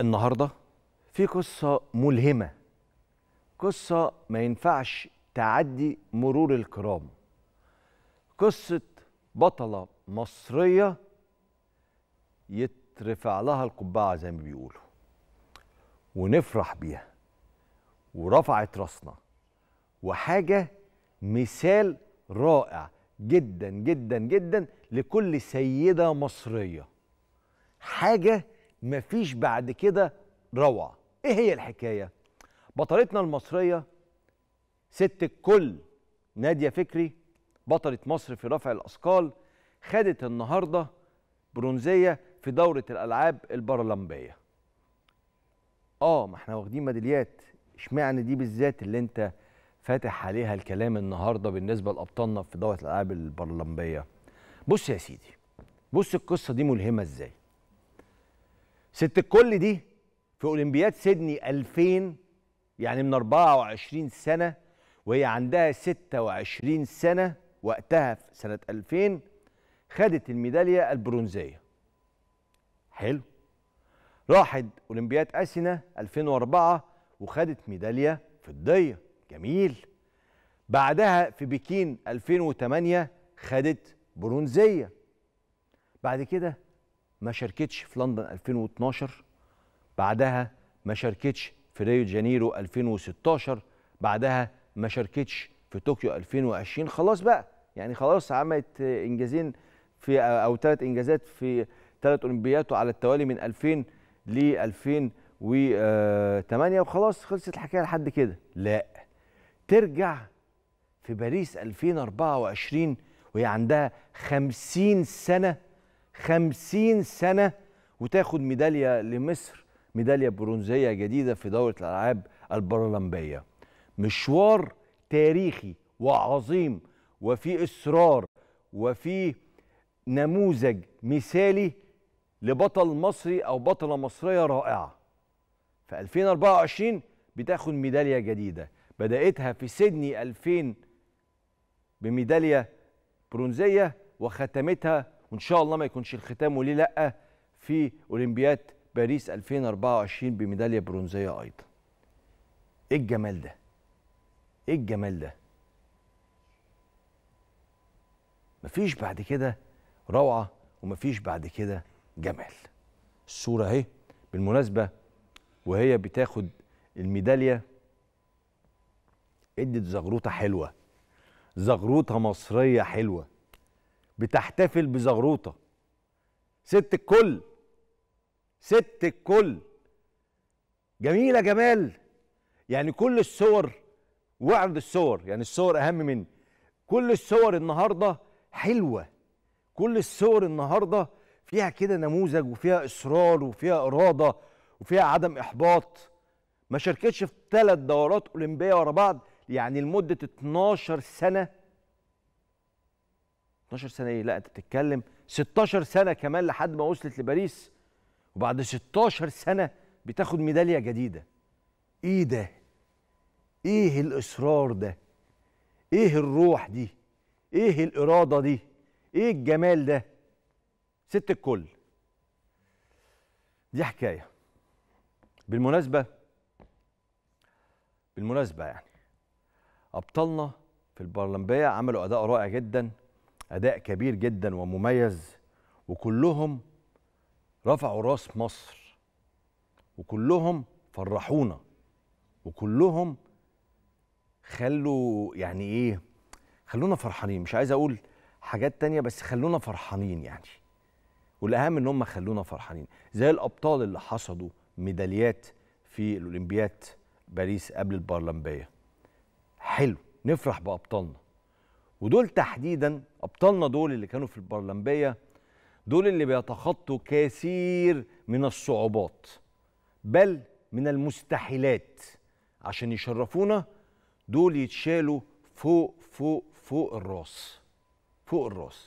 النهارده في قصه ملهمه قصه ما ينفعش تعدي مرور الكرام قصه بطله مصريه يترفع لها القبعه زي ما بيقولوا ونفرح بيها ورفعت راسنا وحاجه مثال رائع جدا جدا جدا لكل سيده مصريه حاجه مفيش بعد كده روعه ايه هي الحكايه بطلتنا المصريه ست الكل ناديه فكري بطله مصر في رفع الاثقال خدت النهارده برونزيه في دوره الالعاب البارالمبيه اه ما احنا واخدين ميداليات اشمعنى دي بالذات اللي انت فاتح عليها الكلام النهارده بالنسبه لابطالنا في دوره الالعاب البارالمبيه بص يا سيدي بص القصه دي ملهمه ازاي ست الكل دي في اولمبياد سيدني 2000 يعني من 24 سنه وهي عندها 26 سنه وقتها في سنه 2000 خدت الميداليه البرونزيه حلو راحت اولمبياد اسينا 2004 وخدت ميداليه فضيه جميل بعدها في بكين 2008 خدت برونزيه بعد كده ما شاركتش في لندن 2012 بعدها ما شاركتش في ريو جانيرو 2016 بعدها ما شاركتش في طوكيو 2020 خلاص بقى يعني خلاص عملت انجازين في او ثلاث انجازات في ثلاث اولمبيات على التوالي من 2000 ل 2008 آه، وخلاص خلصت الحكايه لحد كده لا ترجع في باريس 2024 وهي عندها 50 سنه 50 سنة وتاخد ميدالية لمصر ميدالية برونزية جديدة في دورة الألعاب البارالمبية مشوار تاريخي وعظيم وفي إصرار وفي نموذج مثالي لبطل مصري أو بطلة مصرية رائعة في 2024 بتاخد ميدالية جديدة بدأتها في سيدني 2000 بميدالية برونزية وختمتها وان شاء الله ما يكونش الختام وليه لا في اولمبياد باريس 2024 بميداليه برونزيه ايضا ايه الجمال ده ايه الجمال ده مفيش بعد كده روعه ومفيش بعد كده جمال الصوره اهي بالمناسبه وهي بتاخد الميداليه ادت زغروطه حلوه زغروطه مصريه حلوه بتحتفل بزغروطه ست الكل ست الكل جميله جمال يعني كل الصور وعرض الصور يعني الصور اهم من كل الصور النهارده حلوه كل الصور النهارده فيها كده نموذج وفيها اصرار وفيها اراده وفيها عدم احباط ما شاركتش في ثلاث دورات اولمبيه ورا بعض يعني لمده 12 سنه 12 سنه ايه لا انت بتتكلم 16 سنه كمان لحد ما وصلت لباريس وبعد 16 سنه بتاخد ميداليه جديده ايه ده ايه الاصرار ده ايه الروح دي ايه الاراده دي ايه الجمال ده ست الكل دي حكايه بالمناسبه بالمناسبه يعني ابطالنا في البرلمبيه عملوا اداء رائع جدا اداء كبير جدا ومميز وكلهم رفعوا راس مصر وكلهم فرحونا وكلهم خلوا يعني ايه خلونا فرحانين مش عايز اقول حاجات تانية بس خلونا فرحانين يعني والاهم ان هم خلونا فرحانين زي الابطال اللي حصدوا ميداليات في الاولمبياد باريس قبل البارلمبيه حلو نفرح بابطالنا ودول تحديدا ابطالنا دول اللي كانوا في البرلمبيه دول اللي بيتخطوا كثير من الصعوبات بل من المستحيلات عشان يشرفونا دول يتشالوا فوق فوق فوق الراس فوق الراس